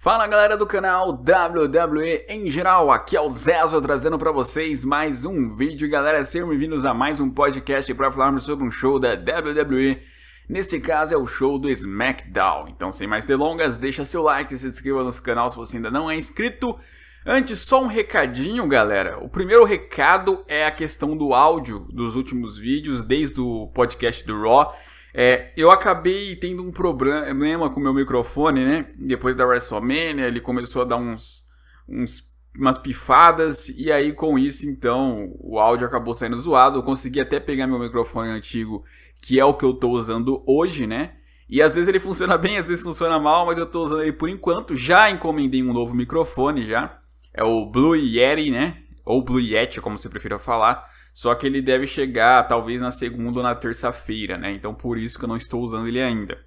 Fala galera do canal WWE em geral, aqui é o Zezo trazendo para vocês mais um vídeo. Galera, sejam bem-vindos a mais um podcast para falarmos sobre um show da WWE. Neste caso é o show do SmackDown. Então, sem mais delongas, deixa seu like, se inscreva no canal se você ainda não é inscrito. Antes, só um recadinho, galera. O primeiro recado é a questão do áudio dos últimos vídeos, desde o podcast do Raw é, eu acabei tendo um problema com o meu microfone, né? Depois da WrestleMania, ele começou a dar uns, uns umas pifadas, e aí com isso, então, o áudio acabou saindo zoado. Eu consegui até pegar meu microfone antigo, que é o que eu tô usando hoje, né? E às vezes ele funciona bem, às vezes funciona mal, mas eu tô usando ele por enquanto. Já encomendei um novo microfone já. É o Blue Yeti, né? Ou Blue Yeti, como você prefira falar. Só que ele deve chegar talvez na segunda ou na terça-feira, né? Então por isso que eu não estou usando ele ainda.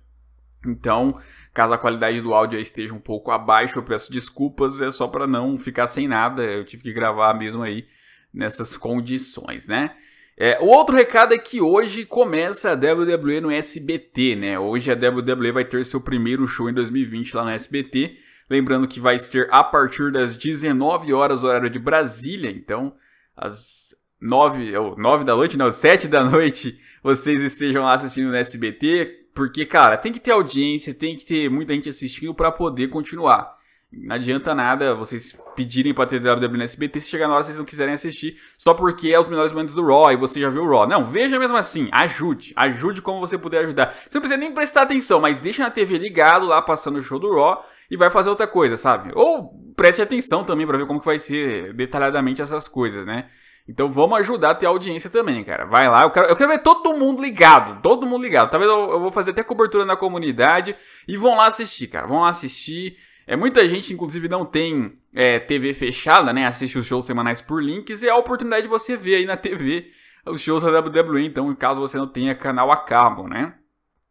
Então, caso a qualidade do áudio esteja um pouco abaixo, eu peço desculpas, é só para não ficar sem nada. Eu tive que gravar mesmo aí nessas condições, né? É, o outro recado é que hoje começa a WWE no SBT, né? Hoje a WWE vai ter seu primeiro show em 2020 lá no SBT. Lembrando que vai ser a partir das 19 horas, horário de Brasília, então as 9, ou 9 da noite, não, 7 da noite, vocês estejam lá assistindo no SBT, porque, cara, tem que ter audiência, tem que ter muita gente assistindo para poder continuar. Não adianta nada vocês pedirem pra ter WWE no SBT se chegar na hora vocês não quiserem assistir só porque é os melhores momentos do Raw e você já viu o Raw. Não, veja mesmo assim, ajude, ajude como você puder ajudar. Você não precisa nem prestar atenção, mas deixa na TV ligado lá passando o show do Raw e vai fazer outra coisa, sabe? Ou preste atenção também para ver como que vai ser detalhadamente essas coisas, né? Então vamos ajudar a ter audiência também, cara. Vai lá, eu quero, eu quero ver todo mundo ligado, todo mundo ligado. Talvez eu, eu, vou fazer até cobertura na comunidade e vão lá assistir, cara. Vão lá assistir. É, muita gente, inclusive, não tem é, TV fechada, né? Assiste os shows semanais por links e é a oportunidade de você ver aí na TV os shows da WWE. Então, caso você não tenha canal a cabo, né?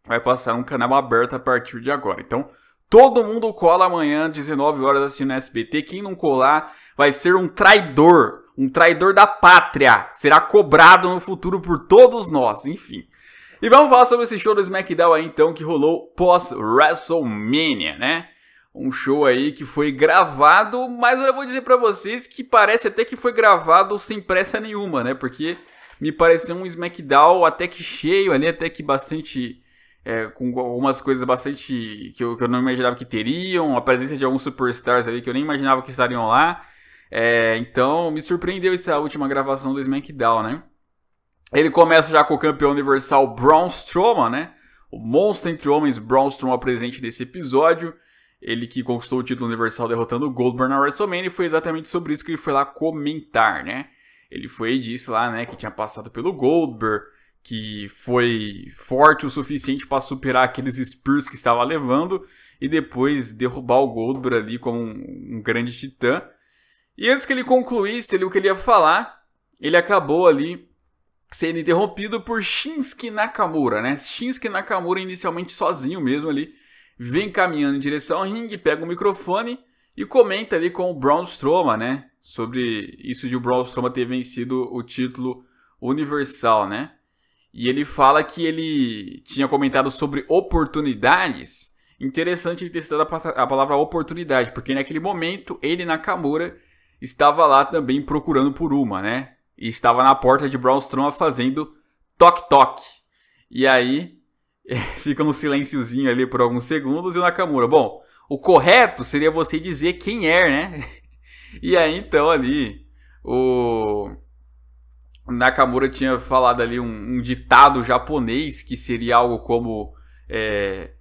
Vai passar um canal aberto a partir de agora. Então, Todo mundo cola amanhã, 19 horas, assistindo SBT. Quem não colar vai ser um traidor um traidor da pátria, será cobrado no futuro por todos nós, enfim. E vamos falar sobre esse show do SmackDown aí então que rolou pós WrestleMania, né? Um show aí que foi gravado, mas eu vou dizer para vocês que parece até que foi gravado sem pressa nenhuma, né? Porque me pareceu um SmackDown até que cheio ali, até que bastante é, com algumas coisas bastante que eu, que eu, não imaginava que teriam, a presença de alguns superstars ali que eu nem imaginava que estariam lá. É, então, me surpreendeu essa última gravação do SmackDown, né? Ele começa já com o campeão universal Braun Strowman, né? O monstro entre homens Braun Strowman presente nesse episódio. Ele que conquistou o título universal derrotando o Goldberg na WrestleMania. E foi exatamente sobre isso que ele foi lá comentar, né? Ele foi e disse lá, né, que tinha passado pelo Goldberg, que foi forte o suficiente para superar aqueles Spurs que estava levando e depois derrubar o Goldberg ali como um, um grande titã. E antes que ele concluísse ali o que ele ia falar, ele acabou ali sendo interrompido por Shinsuke Nakamura, né? Shinsuke Nakamura inicialmente sozinho mesmo ali, vem caminhando em direção ao ringue, pega o microfone e comenta ali com o Braun Strowman, né? Sobre isso de o Braun Strowman ter vencido o título universal, né? E ele fala que ele tinha comentado sobre oportunidades. Interessante ele ter citado a palavra oportunidade, porque naquele momento ele Nakamura estava lá também procurando por uma, né? E estava na porta de Braunstrom fazendo toque-toque. E aí fica um silênciozinho ali por alguns segundos e o Nakamura, bom, o correto seria você dizer quem é, né? E aí então ali o Nakamura tinha falado ali um, um ditado japonês que seria algo como é,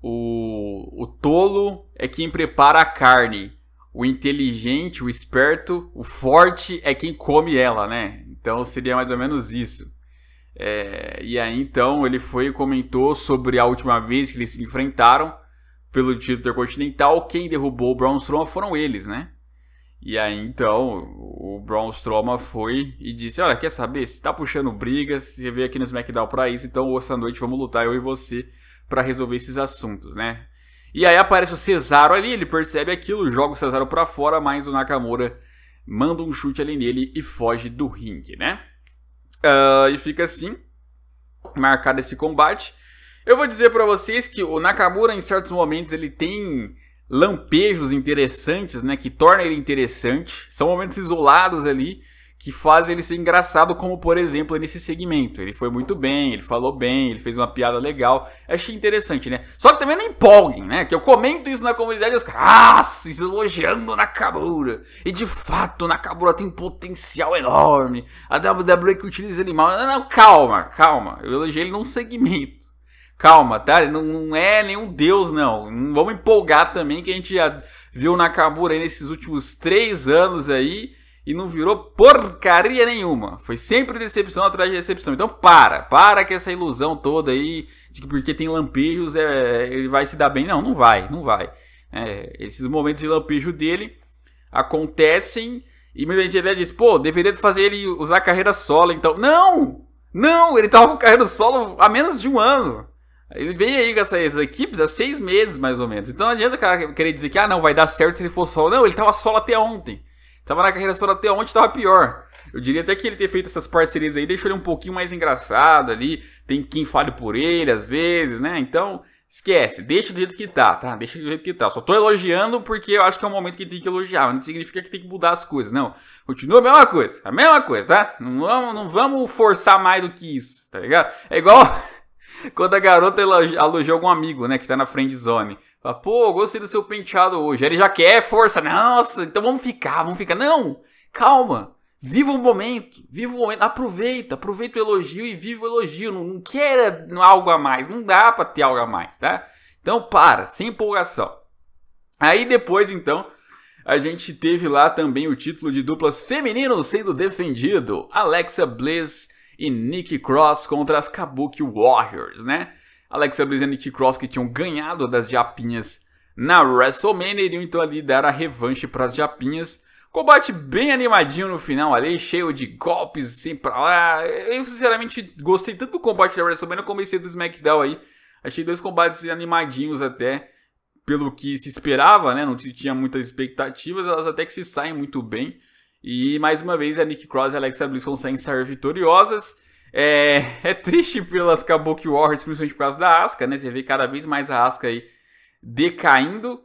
o, o tolo é quem prepara a carne o inteligente, o esperto, o forte é quem come ela, né? Então seria mais ou menos isso. É, e aí então ele foi e comentou sobre a última vez que eles se enfrentaram pelo título intercontinental, quem derrubou o Braun Strowman foram eles, né? E aí então o Braun Strowman foi e disse: Olha, quer saber? Se tá puxando briga, você veio aqui no SmackDown pra isso, então hoje à noite vamos lutar eu e você para resolver esses assuntos, né? E aí aparece o Cesaro ali, ele percebe aquilo, joga o Cesaro para fora, mas o Nakamura manda um chute ali nele e foge do ringue, né? Uh, e fica assim, marcado esse combate. Eu vou dizer para vocês que o Nakamura, em certos momentos, ele tem lampejos interessantes, né? Que torna ele interessante. São momentos isolados ali que fazem ele ser engraçado, como por exemplo nesse segmento. Ele foi muito bem, ele falou bem, ele fez uma piada legal. achei interessante, né? Só que também não empolguem, né? Que eu comento isso na comunidade e os caras ah, elogiando Nakamura. E de fato, Nakamura tem um potencial enorme. A WWE que utiliza ele mal. Não, não, calma, calma. Eu elogiei ele num segmento. Calma, tá? Ele não, não é nenhum deus, não. Não vamos empolgar também que a gente já viu Nakamura aí nesses últimos três anos aí e não virou porcaria nenhuma. Foi sempre decepção atrás de decepção. Então para, para com essa ilusão toda aí de que porque tem lampejos é, ele vai se dar bem. Não, não vai, não vai. É, esses momentos de lampejo dele acontecem e muita gente até diz, pô, deveria fazer ele usar carreira solo então. Não! Não, ele tava com carreira solo há menos de um ano. Ele veio aí com essas equipes há seis meses, mais ou menos. Então não adianta querer dizer que, ah, não, vai dar certo se ele for solo. Não, ele tava solo até ontem. Tava na carreira solo até onde tava pior. Eu diria até que ele ter feito essas parcerias aí deixou ele um pouquinho mais engraçado ali. Tem quem fale por ele às vezes, né? Então, esquece, deixa do jeito que tá, tá? Deixa do jeito que tá. Só tô elogiando porque eu acho que é um momento que tem que elogiar, mas não significa que tem que mudar as coisas, não. Continua a mesma coisa, a mesma coisa, tá? Não vamos, não vamos forçar mais do que isso, tá ligado? É igual quando a garota elogia, elogia algum amigo, né, que tá na friend zone. Fala, pô, gostei do seu penteado hoje. Ele já quer força. Nossa, então vamos ficar, vamos ficar. Não, calma. Viva o momento, viva o momento, aproveita, aproveita o elogio e viva o elogio. Não, não algo a mais, não dá para ter algo a mais, tá? Então para, sem empolgação. Aí depois, então, a gente teve lá também o título de duplas feminino sendo defendido: Alexa Bliss e Nikki Cross contra as Kabuki Warriors, né? Alexa Bliss e Nikki Cross que tinham ganhado das japinhas na WrestleMania, iriam então ali dar a revanche para as japinhas. Combate bem animadinho no final ali, cheio de golpes, assim pra lá. Eu sinceramente gostei tanto do combate da WrestleMania como esse do SmackDown aí. Achei dois combates animadinhos até, pelo que se esperava, né? Não tinha muitas expectativas, elas até que se saem muito bem. E mais uma vez a Nick Cross e a Alexa Bliss conseguem sair vitoriosas. É, é triste pelas Kabuki Warriors, principalmente por causa da Asca, né? Você vê cada vez mais a Asuka aí decaindo.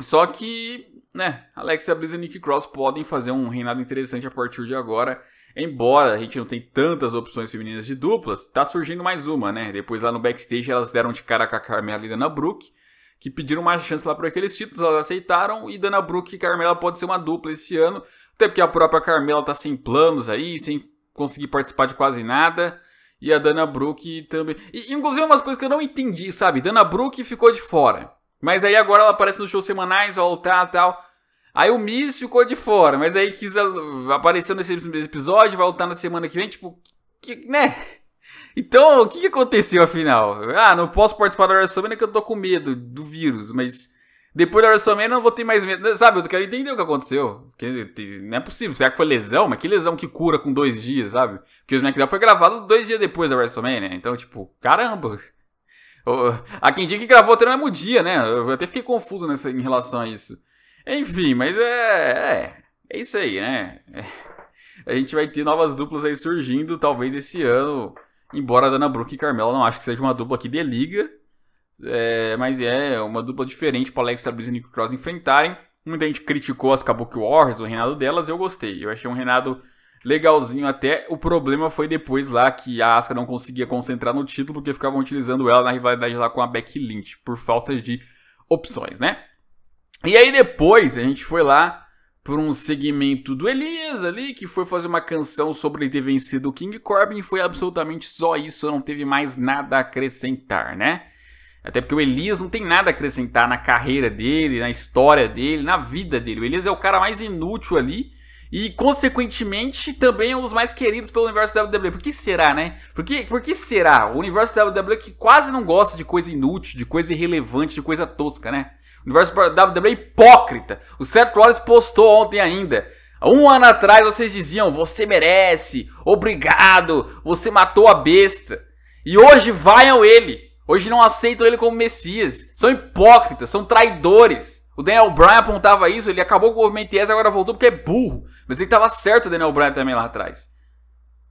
só que, né, Alexa Bliss e Nikki Cross podem fazer um reinado interessante a partir de agora. Embora a gente não tenha tantas opções femininas de duplas, tá surgindo mais uma, né? Depois lá no backstage elas deram de cara com a Carmela e Dana Brooke, que pediram mais chance lá para aqueles títulos, elas aceitaram e Dana Brooke e Carmela pode ser uma dupla esse ano, até porque a própria Carmela tá sem planos aí, sem consegui participar de quase nada. E a Dana Brooke também. E, inclusive, umas coisas que eu não entendi, sabe? Dana Brooke ficou de fora. Mas aí agora ela aparece nos shows semanais, ó, e tá, tal. Aí o Miz ficou de fora, mas aí quis ah, apareceu nesse episódio, vai voltar na semana que vem, tipo, que, né? Então, o que aconteceu afinal? Ah, não posso participar da WrestleMania que eu tô com medo do vírus, mas depois da WrestleMania eu não vou ter mais medo. Sabe, eu quero entender o que aconteceu. Porque não é possível. Será que foi lesão? Mas que lesão que cura com dois dias, sabe? Porque o SmackDown foi gravado dois dias depois da WrestleMania. Né? Então, tipo, caramba. Há quem diga que gravou até no mesmo dia, né? Eu até fiquei confuso nessa, em relação a isso. Enfim, mas é. É, é isso aí, né? É. A gente vai ter novas duplas aí surgindo, talvez esse ano. Embora a Dana Brooke e Carmela não acho que seja uma dupla que dê liga. É, mas é uma dupla diferente para Alex Sabrina e Nick Cross enfrentarem. Muita gente criticou as Kabuki Warriors, o reinado delas, eu gostei. Eu achei um reinado legalzinho até. O problema foi depois lá que a Asuka não conseguia concentrar no título porque ficavam utilizando ela na rivalidade lá com a Becky Lynch, por falta de opções, né? E aí depois a gente foi lá por um segmento do Elias ali, que foi fazer uma canção sobre ele ter vencido o King Corbin, foi absolutamente só isso, não teve mais nada a acrescentar, né? Até porque o Elias não tem nada a acrescentar na carreira dele, na história dele, na vida dele. O Elias é o cara mais inútil ali e, consequentemente, também é um dos mais queridos pelo universo WWE. Por que será, né? Por que, por que será? O universo WWE que quase não gosta de coisa inútil, de coisa irrelevante, de coisa tosca, né? O universo WWE é hipócrita. O Seth Rollins postou ontem ainda. Um ano atrás vocês diziam, você merece, obrigado, você matou a besta. E hoje vaiam ele. Hoje não aceitam ele como Messias. São hipócritas, são traidores. O Daniel Bryan apontava isso, ele acabou com o movimento e agora voltou porque é burro. Mas ele estava certo, o Daniel Bryan também lá atrás.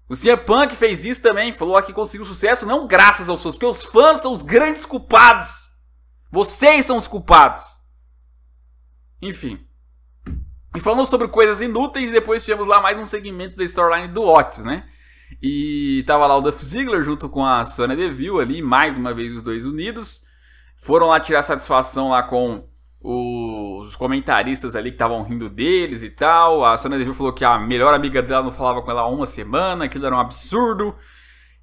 O CM Punk fez isso também, falou que conseguiu sucesso não graças aos fãs, porque os fãs são os grandes culpados. Vocês são os culpados. Enfim. E falando sobre coisas inúteis, depois tivemos lá mais um segmento da storyline do Otis, né? E tava lá o Duff Ziggler junto com a Sonya Deville ali, mais uma vez os dois unidos. Foram lá tirar satisfação lá com os comentaristas ali que estavam rindo deles e tal. A Sonya Deville falou que a melhor amiga dela não falava com ela há uma semana, aquilo era um absurdo.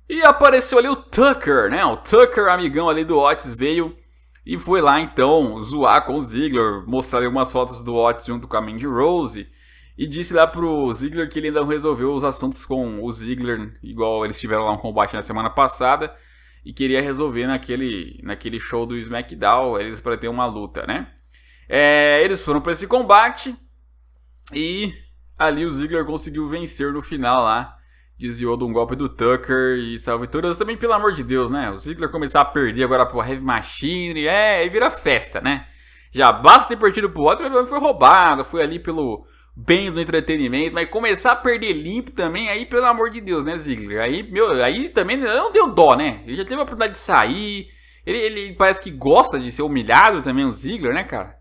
E apareceu ali o Tucker, né? O Tucker, amigão ali do Otis, veio e foi lá então zoar com o Ziggler, mostrar algumas fotos do Otis junto com a Mandy Rose. E disse lá pro Ziggler que ele ainda não resolveu os assuntos com o Ziggler, igual eles tiveram lá um combate na semana passada, e queria resolver naquele, naquele show do SmackDown, eles para ter uma luta, né? É, eles foram para esse combate e ali o Ziggler conseguiu vencer no final lá. Desviou de um golpe do Tucker e salve todos, também, pelo amor de Deus, né? O Ziggler começar a perder agora pro Heavy Machine, é, e vira festa, né? Já basta ter perdido pro outro, mas foi roubado, foi ali pelo bem do entretenimento, mas começar a perder limpo também, aí pelo amor de Deus, né, Ziggler? Aí, meu, aí também eu não tenho dó, né? Ele já teve a oportunidade de sair. Ele, ele parece que gosta de ser humilhado também, o Ziggler, né, cara?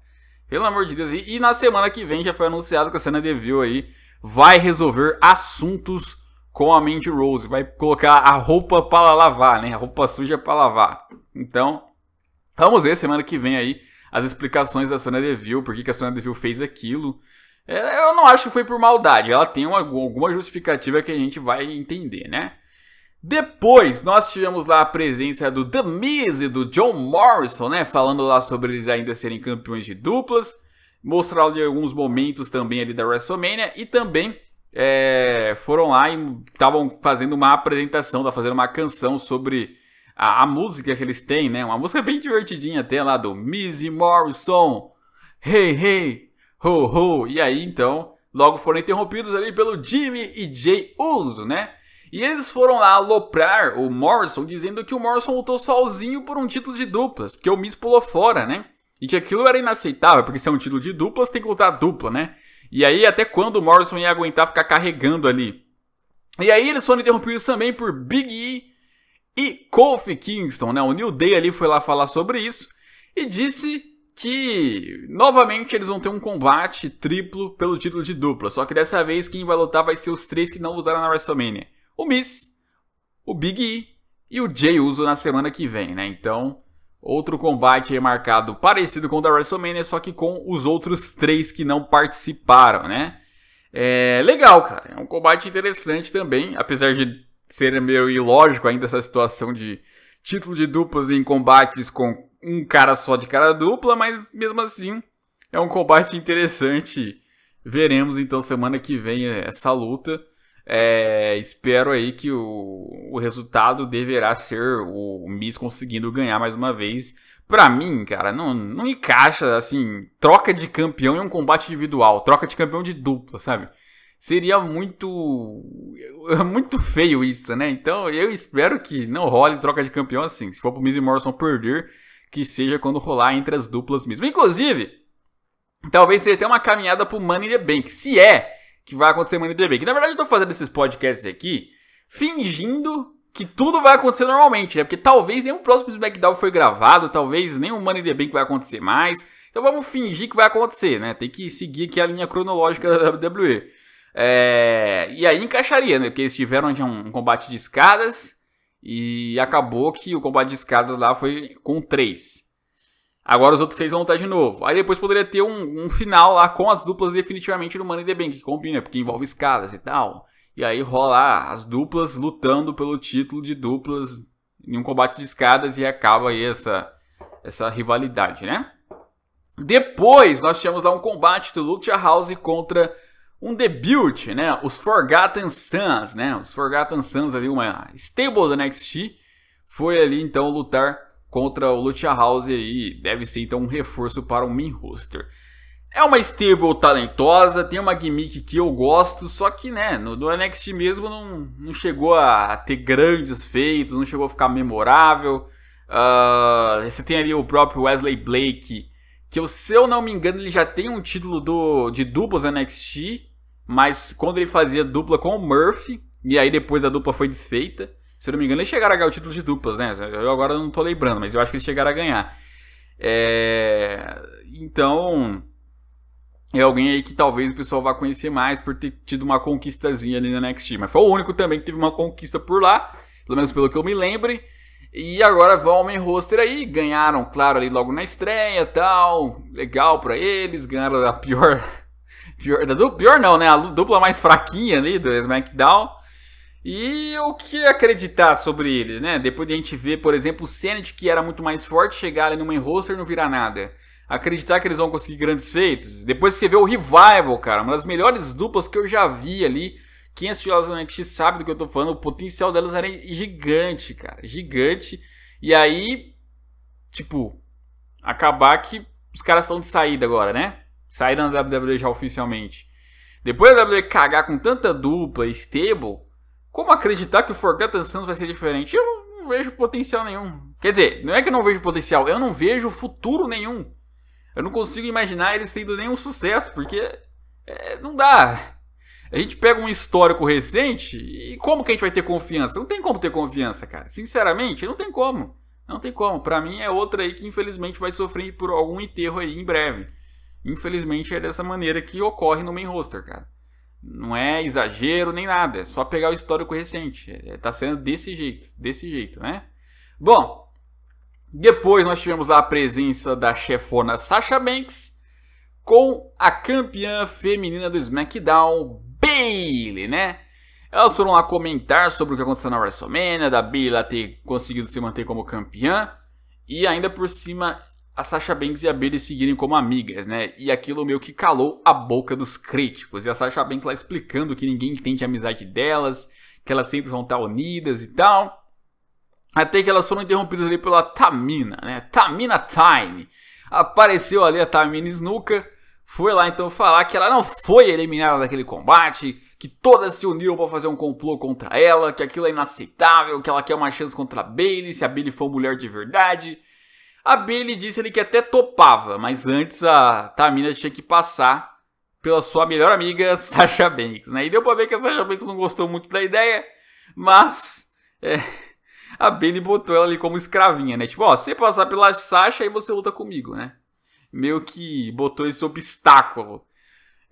Pelo amor de Deus. E, e na semana que vem já foi anunciado que a cena Devil aí vai resolver assuntos com a Mandy Rose. Vai colocar a roupa para lavar, né? A roupa suja para lavar. Então, vamos ver semana que vem aí as explicações da Sonya Deville, por que a Sonya Deville fez aquilo. É, eu não acho que foi por maldade, ela tem uma, alguma justificativa que a gente vai entender, né? Depois, nós tivemos lá a presença do The Miz e do John Morrison, né? Falando lá sobre eles ainda serem campeões de duplas. Mostraram ali alguns momentos também ali da WrestleMania. E também é, foram lá e estavam fazendo uma apresentação, tá fazendo uma canção sobre a, a, música que eles têm, né? Uma música bem divertidinha até lá do Miz e Morrison. Hey, hey, ho, ho. E aí, então, logo foram interrompidos ali pelo Jimmy e Jay Uso, né? E eles foram lá aloprar o Morrison, dizendo que o Morrison lutou sozinho por um título de duplas, porque o Miz pulou fora, né? E que aquilo era inaceitável, porque se é um título de duplas, tem que lutar dupla, né? E aí, até quando o Morrison ia aguentar ficar carregando ali? E aí, eles foram interrompidos também por Big E e Kofi Kingston, né? O New Day ali foi lá falar sobre isso e disse que novamente eles vão ter um combate triplo pelo título de dupla. Só que dessa vez quem vai lutar vai ser os três que não lutaram na WrestleMania: o Miz, o Big E e o Jay Uso na semana que vem, né? Então, outro combate aí marcado parecido com o da WrestleMania, só que com os outros três que não participaram, né? É legal, cara. É um combate interessante também, apesar de ser meio ilógico ainda essa situação de título de duplas em combates com um cara só de cara dupla, mas mesmo assim é um combate interessante. Veremos então semana que vem é, essa luta. É, espero aí que o, o resultado deverá ser o Miz conseguindo ganhar mais uma vez. Pra mim, cara, não, não encaixa assim, troca de campeão em um combate individual, troca de campeão de dupla, sabe? Seria muito. muito feio isso, né? Então eu espero que não role troca de campeão assim. Se for pro Miz e Morrison perder, que seja quando rolar entre as duplas mesmo. Inclusive, talvez seja até uma caminhada pro Money the Bank, se é que vai acontecer Money the Bank. Na verdade, eu tô fazendo esses podcasts aqui fingindo que tudo vai acontecer normalmente, né? Porque talvez nenhum próximo SmackDown foi gravado, talvez nenhum Money the Bank vai acontecer mais. Então vamos fingir que vai acontecer, né? Tem que seguir aqui a linha cronológica da WWE. É... E aí encaixaria, né? Porque eles tiveram um combate de escadas, e acabou que o combate de escadas lá foi com três. Agora os outros seis vão estar de novo. Aí depois poderia ter um, um final lá com as duplas definitivamente no Money the Bank, que combina, porque envolve escadas e tal. E aí rola as duplas lutando pelo título de duplas em um combate de escadas e acaba aí essa, essa rivalidade, né? Depois nós tínhamos lá um combate do Lucha House contra um debut, né? Os Forgotten Sons, né? Os Forgotten Sons ali, uma stable do NXT, foi ali então lutar contra o Lucha House e deve ser então um reforço para o main roster. É uma stable talentosa, tem uma gimmick que eu gosto, só que né, no, no NXT mesmo não, não chegou a ter grandes feitos, não chegou a ficar memorável. Uh, você tem ali o próprio Wesley Blake, que se eu não me engano ele já tem um título do, de dubos NXT, mas quando ele fazia dupla com o Murphy, e aí depois a dupla foi desfeita. Se eu não me engano, eles chegaram a ganhar o título de duplas, né? Eu agora não tô lembrando, mas eu acho que eles chegaram a ganhar. É... Então, é alguém aí que talvez o pessoal vá conhecer mais por ter tido uma conquistazinha ali na NXT. Mas foi o único também que teve uma conquista por lá, pelo menos pelo que eu me lembre. E agora vão ao roster aí, ganharam, claro, ali logo na estreia tal. Legal para eles, ganharam a pior Pior, da dupla, pior não, né? A dupla mais fraquinha ali do SmackDown. E o que acreditar sobre eles, né? Depois de a gente ver, por exemplo, o Senate, que era muito mais forte, chegar ali numa roster e não virar nada. Acreditar que eles vão conseguir grandes feitos. Depois você vê o Revival, cara, uma das melhores duplas que eu já vi ali. Quem assistiu aos NXT sabe do que eu tô falando. O potencial delas era gigante, cara. Gigante. E aí, tipo, acabar que os caras estão de saída agora, né? sair da WWE já oficialmente. Depois da WWE cagar com tanta dupla e stable, como acreditar que o Forgotten Sons vai ser diferente? Eu não vejo potencial nenhum. Quer dizer, não é que eu não vejo potencial, eu não vejo futuro nenhum. Eu não consigo imaginar eles tendo nenhum sucesso, porque é, não dá. A gente pega um histórico recente e como que a gente vai ter confiança? Não tem como ter confiança, cara. Sinceramente, não tem como. Não tem como. Para mim é outra aí que infelizmente vai sofrer por algum enterro aí em breve. Infelizmente é dessa maneira que ocorre no main roster, cara. Não é exagero nem nada, é só pegar o histórico recente. Está é, é tá sendo desse jeito, desse jeito, né? Bom, depois nós tivemos lá a presença da chefona Sasha Banks com a campeã feminina do SmackDown, Bailey, né? Elas foram lá comentar sobre o que aconteceu na WrestleMania, da Bailey ter conseguido se manter como campeã e ainda por cima a Sasha Banks e a Bailey seguirem como amigas, né? E aquilo meio que calou a boca dos críticos. E a Sasha Banks lá explicando que ninguém entende a amizade delas, que elas sempre vão estar unidas e tal. Até que elas foram interrompidas ali pela Tamina, né? Tamina Time. Apareceu ali a Tamina Snuka, foi lá então falar que ela não foi eliminada daquele combate, que todas se uniram para fazer um complô contra ela, que aquilo é inaceitável, que ela quer uma chance contra a Bailey, se a Bailey for mulher de verdade a Bailey disse ali que até topava, mas antes a Tamina tinha que passar pela sua melhor amiga Sasha Banks, né? E deu pra ver que a Sasha Banks não gostou muito da ideia, mas é, a Bailey botou ela ali como escravinha, né? Tipo, ó, você passar pela Sasha e você luta comigo, né? Meio que botou esse obstáculo.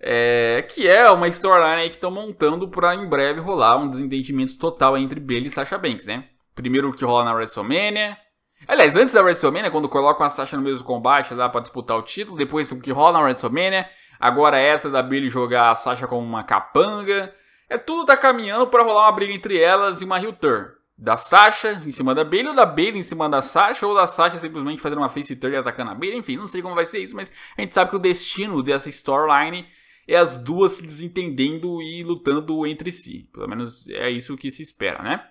É, que é uma storyline aí que estão montando para em breve rolar um desentendimento total entre Bailey e Sasha Banks, né? Primeiro que rola na WrestleMania, Aliás, antes da WrestleMania, quando colocam a Sasha no mesmo combate lá pra disputar o título, depois o que rola na WrestleMania, agora essa da Billy jogar a Sasha como uma capanga. É tudo tá caminhando para rolar uma briga entre elas e uma heel turn. Da Sasha em cima da Bailey, ou da Bailey em cima da Sasha, ou da Sasha simplesmente fazendo uma face turn e atacando a Bailey, enfim, não sei como vai ser isso, mas a gente sabe que o destino dessa storyline é as duas se desentendendo e lutando entre si. Pelo menos é isso que se espera, né?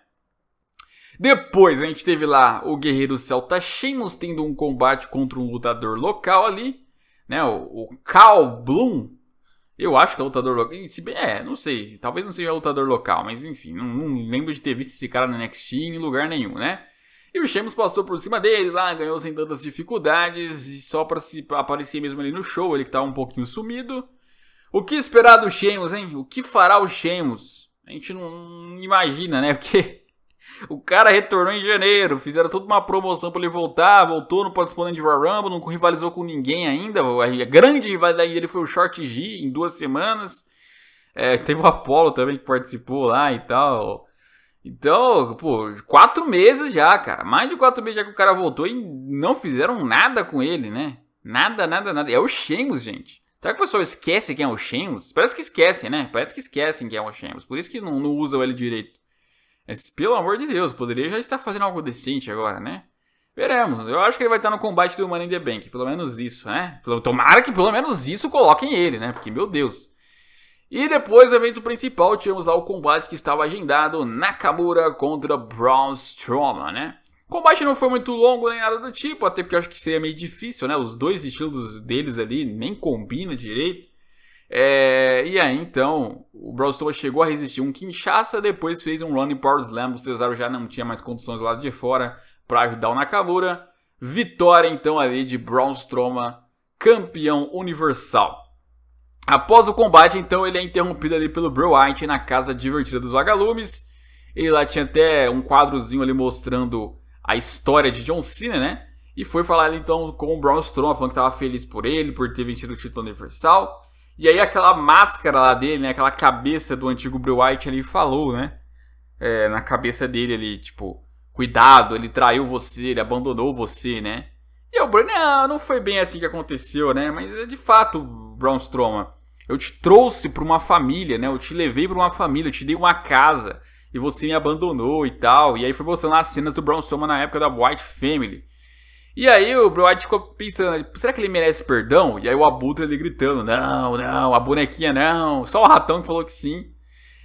Depois a gente teve lá o guerreiro celta tá Sheamus tendo um combate contra um lutador local ali, né? O, o Cal Bloom. Eu acho que é lutador local. É, não sei. Talvez não seja lutador local, mas enfim, não, não lembro de ter visto esse cara no NXT em lugar nenhum, né? E o Sheamus passou por cima dele lá, ganhou sem tantas dificuldades, e só para se aparecer mesmo ali no show, ele que tava tá um pouquinho sumido. O que esperar do Sheamus, hein? O que fará o Sheamus? A gente não imagina, né? Porque o cara retornou em janeiro, fizeram toda uma promoção para ele voltar, voltou no participando de Royal Rumble, não rivalizou com ninguém ainda. A grande rivalidade dele foi o Short G em duas semanas. É, teve o Apollo também que participou lá e tal. Então, pô, quatro meses já, cara. Mais de quatro meses já que o cara voltou e não fizeram nada com ele, né? Nada, nada, nada. É o Sheamus, gente. Será que o pessoal esquece quem é o Sheamus? Parece que esquecem, né? Parece que esquecem quem é o Sheamus. Por isso que não, não usam ele direito. Mas, pelo amor de Deus, poderia já estar fazendo algo decente agora, né? Veremos. Eu acho que ele vai estar no combate do Money in the Bank. Pelo menos isso, né? Tomara que pelo menos isso coloquem ele, né? Porque, meu Deus. E depois, evento principal, tivemos lá o combate que estava agendado: Nakamura contra Braun Strowman, né? O combate não foi muito longo nem nada do tipo, até porque eu acho que seria meio difícil, né? Os dois estilos deles ali nem combinam direito. É, e aí, então, o Braun Strowman chegou a resistir um Kinshasa, depois fez um Running Power Slam, o Cesaro já não tinha mais condições do lado de fora para ajudar o Nakamura. Vitória, então, ali de Braun Strowman, campeão universal. Após o combate, então, ele é interrompido ali pelo Bray White na casa divertida dos vagalumes. Ele lá tinha até um quadrozinho ali mostrando a história de John Cena, né? E foi falar ali, então, com o Braun Strowman, falando que estava feliz por ele, por ter vencido o título universal. E aí aquela máscara lá dele, né? Aquela cabeça do antigo Bray White ali falou, né? É, na cabeça dele ali, tipo, cuidado, ele traiu você, ele abandonou você, né? E o Bray, não, não foi bem assim que aconteceu, né? Mas é de fato, Braun Strowman, eu te trouxe para uma família, né? Eu te levei para uma família, eu te dei uma casa e você me abandonou e tal. E aí foi mostrando as cenas do Braun Strowman na época da White Family. E aí o Broad ficou pensando, tipo, será que ele merece perdão? E aí o Abutre ele gritando, não, não, a bonequinha não, só o ratão que falou que sim.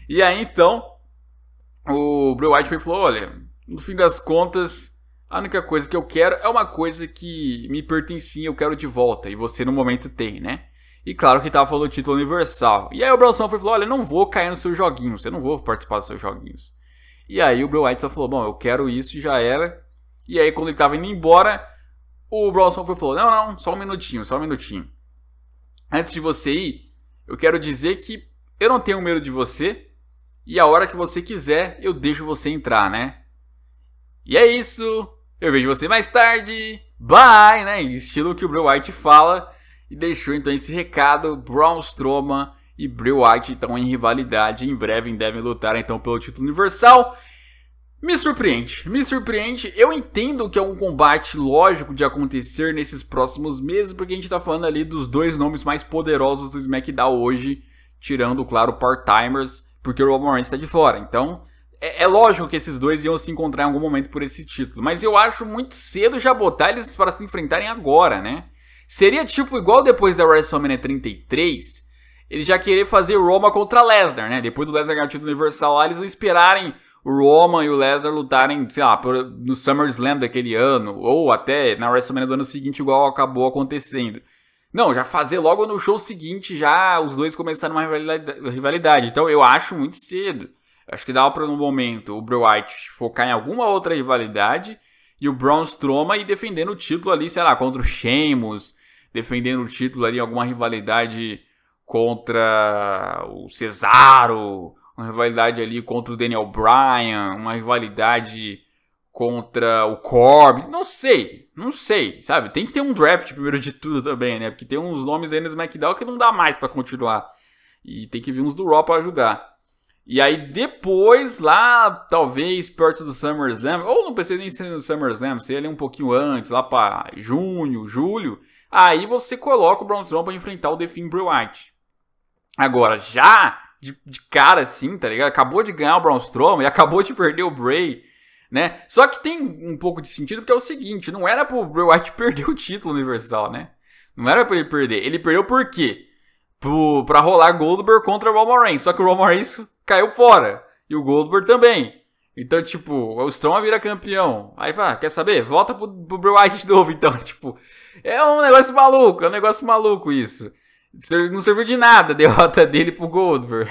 E aí então o Bro White foi falou, olha, no fim das contas, a única coisa que eu quero é uma coisa que me pertencia, eu quero de volta, e você no momento tem, né? E claro que tava falando do título universal. E aí o Bronson foi falou, olha, não vou cair nos seus joguinhos, eu não vou participar dos seus joguinhos. E aí o Bro White só falou, bom, eu quero isso, já era. E aí quando ele tava indo embora, o Brawl Software falou: não, não, só um minutinho, só um minutinho. Antes de você ir, eu quero dizer que eu não tenho medo de você e a hora que você quiser eu deixo você entrar, né? E é isso. Eu vejo você mais tarde. Bye, né? Estilo que o Bray White fala e deixou então esse recado. Braun Strowman e Bray White estão em rivalidade. Em breve devem lutar então pelo título universal. Me surpreende, me surpreende. Eu entendo que é um combate lógico de acontecer nesses próximos meses, porque a gente tá falando ali dos dois nomes mais poderosos do SmackDown hoje, tirando, claro, part-timers, porque o Roman Reigns tá de fora. Então, é, é, lógico que esses dois iam se encontrar em algum momento por esse título, mas eu acho muito cedo já botar eles para se enfrentarem agora, né? Seria tipo igual depois da WrestleMania 33, eles já querer fazer Roma contra Lesnar, né? Depois do Lesnar ganhar o título universal lá, eles vão esperarem o Roman e o Lesnar lutarem, sei lá, no SummerSlam daquele ano, ou até na WrestleMania do ano seguinte, igual acabou acontecendo. Não, já fazer logo no show seguinte, já os dois começaram uma rivalidade. Então eu acho muito cedo. Acho que dá para no momento o Bray White focar em alguma outra rivalidade e o Braun Strowman e defendendo o título ali, sei lá, contra o Sheamus, defendendo o título ali em alguma rivalidade contra o Cesaro, uma rivalidade ali contra o Daniel Bryan, uma rivalidade contra o Corbin, não sei, não sei, sabe? Tem que ter um draft primeiro de tudo também, né? Porque tem uns nomes aí no SmackDown que não dá mais para continuar. E tem que vir uns do Raw ajudar. E aí depois, lá, talvez perto do SummerSlam, ou não pensei nem ser no SummerSlam, seria ali um pouquinho antes, lá para junho, julho, aí você coloca o Braun Strowman para enfrentar o The Finn Bray White. Agora, já de, de cara, assim, tá ligado? Acabou de ganhar o Braun Strowman e acabou de perder o Bray, né? Só que tem um pouco de sentido porque é o seguinte, não era pro Bray White perder o título universal, né? Não era pra ele perder. Ele perdeu por quê? Pro, pra rolar Goldberg contra o Roman Reigns. Só que o Roman Reigns caiu fora. E o Goldberg também. Então, tipo, o Strowman vira campeão. Aí fala, ah, quer saber? Volta pro, pro Bray White de novo, então. Tipo, é um negócio maluco, é um negócio maluco isso. Não serviu de nada a derrota dele pro Goldberg.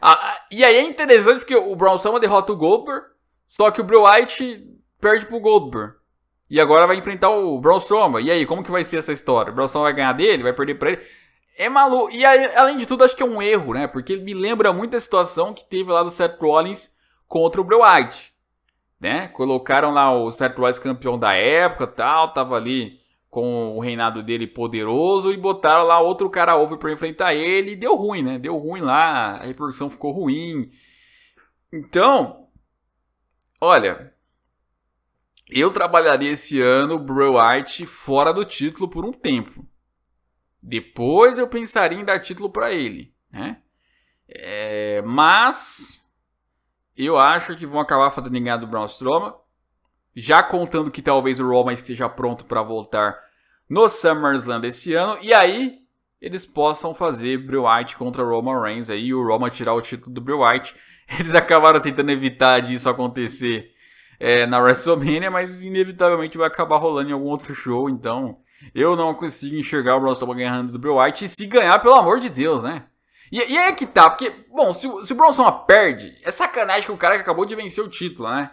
Ah, e aí é interessante porque o Braun Strowman derrota o Goldberg, só que o Bray White perde pro Goldberg. E agora vai enfrentar o Braun Strowman. E aí, como que vai ser essa história? O Braun Strowman vai ganhar dele? Vai perder pra ele? É maluco. E aí, além de tudo, acho que é um erro, né? Porque ele me lembra muito da situação que teve lá do Seth Rollins contra o Bray White. Né? Colocaram lá o Seth Rollins campeão da época tal, tava ali com o reinado dele poderoso e botaram lá outro cara over para enfrentar ele e deu ruim, né? Deu ruim lá, a repercussão ficou ruim. Então, olha, eu trabalharia esse ano o Bray White fora do título por um tempo. Depois eu pensaria em dar título para ele, né? É, mas eu acho que vão acabar fazendo ganhar do Braun Strowman já contando que talvez o Roma esteja pronto para voltar no SummerSlam desse ano. E aí eles possam fazer Bray White contra Roman Reigns aí, e o Roma tirar o título do Bray White. Eles acabaram tentando evitar disso acontecer é, na WrestleMania, mas inevitavelmente vai acabar rolando em algum outro show, então eu não consigo enxergar o Braun Strowman ganhando do Bray White, e se ganhar, pelo amor de Deus, né? E, e aí é que tá, porque, bom, se, se o Braun Strowman perde, é sacanagem com o cara que acabou de vencer o título, né?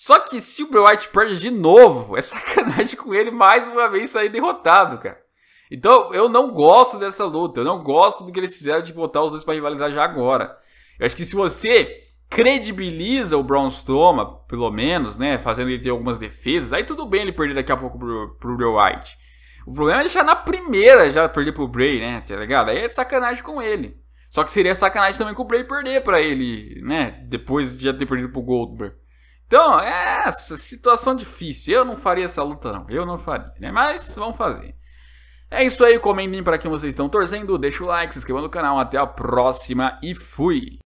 Só que se o Bray White perde de novo, é sacanagem com ele mais uma vez sair derrotado, cara. Então eu não gosto dessa luta, eu não gosto do que eles fizeram de botar os dois para rivalizar já agora. Eu acho que se você credibiliza o Braun Strowman, pelo menos, né, fazendo ele ter algumas defesas, aí tudo bem ele perder daqui a pouco pro, Bray White. O problema é deixar na primeira já perder pro Bray, né, tá ligado? Aí é sacanagem com ele. Só que seria sacanagem também com o Bray perder para ele, né, depois de já ter perdido pro Goldberg. Então, é essa situação difícil. Eu não faria essa luta, não. Eu não faria, né? Mas vamos fazer. É isso aí, comentem para quem vocês estão torcendo, deixa o like, se inscreva no canal, até a próxima e fui!